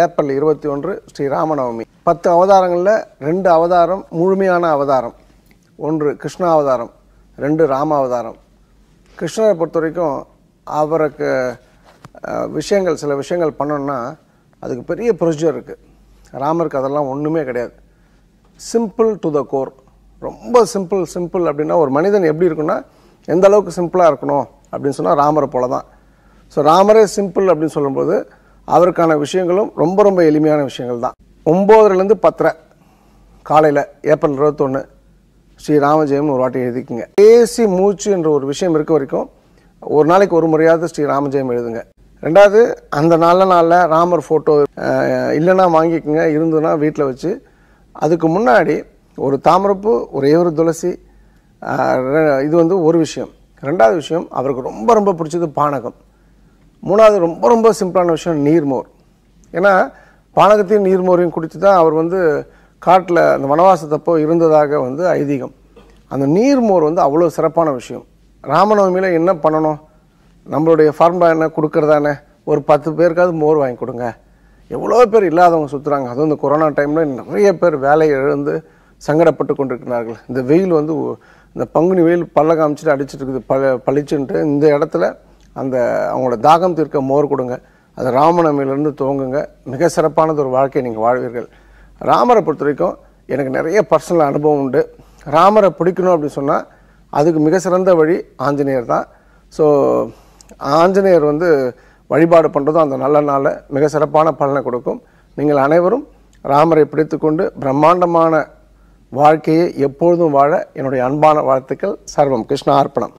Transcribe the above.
April இருபத்தி ஒன்று ஸ்ரீ ராமநவமி பத்து அவதாரங்களில் ரெண்டு அவதாரம் முழுமையான அவதாரம் ஒன்று கிருஷ்ண அவதாரம் ரெண்டு ராம அவதாரம் கிருஷ்ணரை பொறுத்த வரைக்கும் அவருக்கு விஷயங்கள் சில விஷயங்கள் பண்ணோன்னா அதுக்கு பெரிய ப்ரொசீஜர் இருக்குது ராமருக்கு அதெல்லாம் ஒன்றுமே கிடையாது சிம்பிள் டு த கோர் ரொம்ப சிம்பிள் சிம்பிள் அப்படின்னா ஒரு மனிதன் எப்படி இருக்குன்னா எந்த அளவுக்கு சிம்பிளாக இருக்கணும் அப்படின்னு சொன்னால் ராமரை போல தான் ஸோ ராமரே சிம்பிள் அப்படின்னு சொல்லும்போது அவருக்கான விஷயங்களும் ரொம்ப ரொம்ப எளிமையான விஷயங்கள் தான் ஒம்போதுலேருந்து பத்தரை காலையில் ஏப்ரல் இருபத்தொன்று ஸ்ரீ ராமஜெயம்னு ஒரு வாட்டி எழுதிக்குங்க பேசி மூச்சு என்ற ஒரு விஷயம் இருக்க வரைக்கும் ஒரு நாளைக்கு ஒரு முறையாவது ஸ்ரீ ராமஜெயம் எழுதுங்க ரெண்டாவது அந்த நல்ல நாளில் ராமர் ஃபோட்டோ இல்லைன்னா வாங்கிக்கோங்க இருந்ததுன்னா வீட்டில் வச்சு அதுக்கு முன்னாடி ஒரு தாமரப்பு ஒரே ஒரு துளசி இது வந்து ஒரு விஷயம் ரெண்டாவது விஷயம் அவருக்கு ரொம்ப ரொம்ப பிடிச்சது பானகம் மூணாவது ரொம்ப ரொம்ப சிம்பிளான விஷயம் நீர்மோர் ஏன்னா பானகத்தையும் நீர்மோரையும் குடித்து தான் அவர் வந்து காட்டில் அந்த வனவாசத்தப்போ இருந்ததாக வந்து ஐதீகம் அந்த நீர்மோர் வந்து அவ்வளோ சிறப்பான விஷயம் ராமநவமியில் என்ன பண்ணணும் நம்மளுடைய ஃபார்முலா என்ன கொடுக்கறதானே ஒரு பத்து பேருக்காவது மோர் வாங்கி கொடுங்க எவ்வளோ பேர் இல்லாதவங்க சுற்றுறாங்க அதுவும் இந்த கொரோனா டைமில் நிறைய பேர் வேலையை இழந்து சங்கடப்பட்டு கொண்டிருக்கிறார்கள் இந்த வெயில் வந்து இந்த பங்குனி வெயில் பல்ல காமிச்சிட்டு அடிச்சிட்டு இருக்குது ப பளிச்சுன்ட்டு இந்த இடத்துல அந்த அவங்களோட தாகம் தீர்க்க மோர் கொடுங்க அது ராமநவமியிலிருந்து துவங்குங்க மிக சிறப்பானது ஒரு வாழ்க்கையை நீங்கள் வாழ்வீர்கள் ராமரை பொறுத்த வரைக்கும் எனக்கு நிறைய பர்சனல் அனுபவம் உண்டு ராமரை பிடிக்கணும் அப்படின்னு சொன்னால் அதுக்கு மிக சிறந்த வழி ஆஞ்சநேயர் தான் ஸோ ஆஞ்சநேயர் வந்து வழிபாடு பண்ணுறதும் அந்த நல்ல நாளில் மிக சிறப்பான பலனை கொடுக்கும் நீங்கள் அனைவரும் ராமரை பிடித்துக்கொண்டு பிரம்மாண்டமான வாழ்க்கையை எப்பொழுதும் வாழ என்னுடைய அன்பான வாழ்த்துக்கள் சர்வம் கிருஷ்ணா அர்ப்பணம்